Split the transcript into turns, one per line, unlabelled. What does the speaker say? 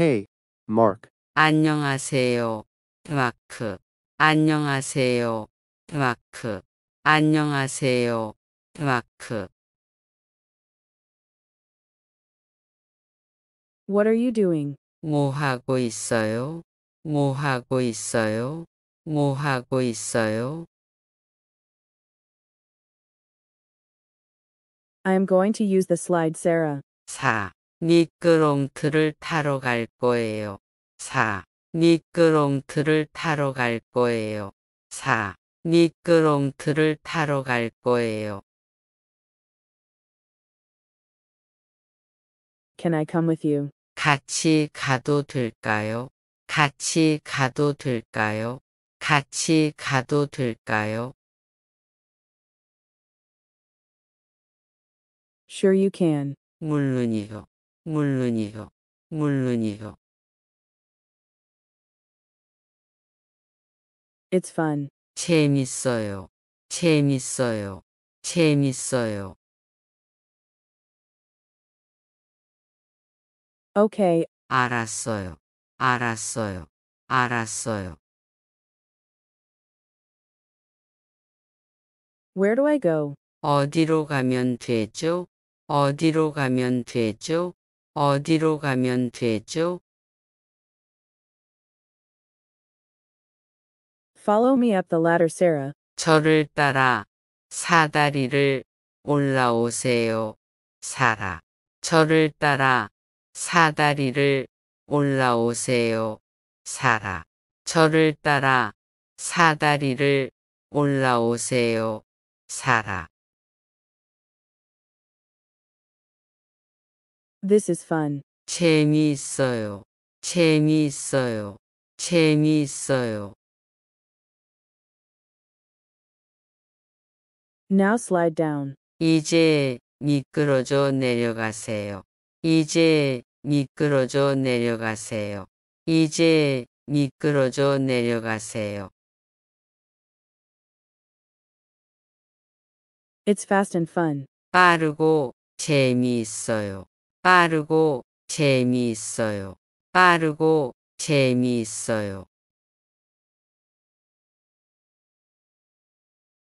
Hey, Mark. 안녕하세요, 마크. 안녕하세요, 마크. 안녕하세요, 마크.
What are you doing? 뭐 하고 있어요? 뭐 하고 있어요? 뭐 하고 있어요? I am going to use the slide Sarah.
사 미끄럼틀을 타러 갈 거예요. 4. 미끄럼틀을 타러 갈 거예요. 4. 미끄럼틀을 타러 갈 거예요.
Can I come with you?
같이 가도 될까요? 같이 가도 될까요? 같이 가도 될까요?
Sure you can. 물론이요. 물론이요. 물론이요. It's fun. 재밌어요. 재밌어요. 재밌어요. Okay. 알았어요. 알았어요. 알았어요. Where do I go?
어디로 가면 되죠? 어디로 가면 되죠? 어디로 가면 되죠?
Follow me up the ladder, Sarah.
저를 따라 사다리를 올라오세요, 사라. 저를 따라 사다리를 올라오세요, 사라. 저를 따라 사다리를 올라오세요, 사라.
This is fun. 재미있어요. 재미있어요. 재미있어요. Now slide down.
이제 미끄러져 내려가세요. 이제 미끄러져 내려가세요. 이제 미끄러져 내려가세요.
It's fast and fun.
빠르고 재미있어요. 빠르고 재미있어요. 빠르고 재미있어요.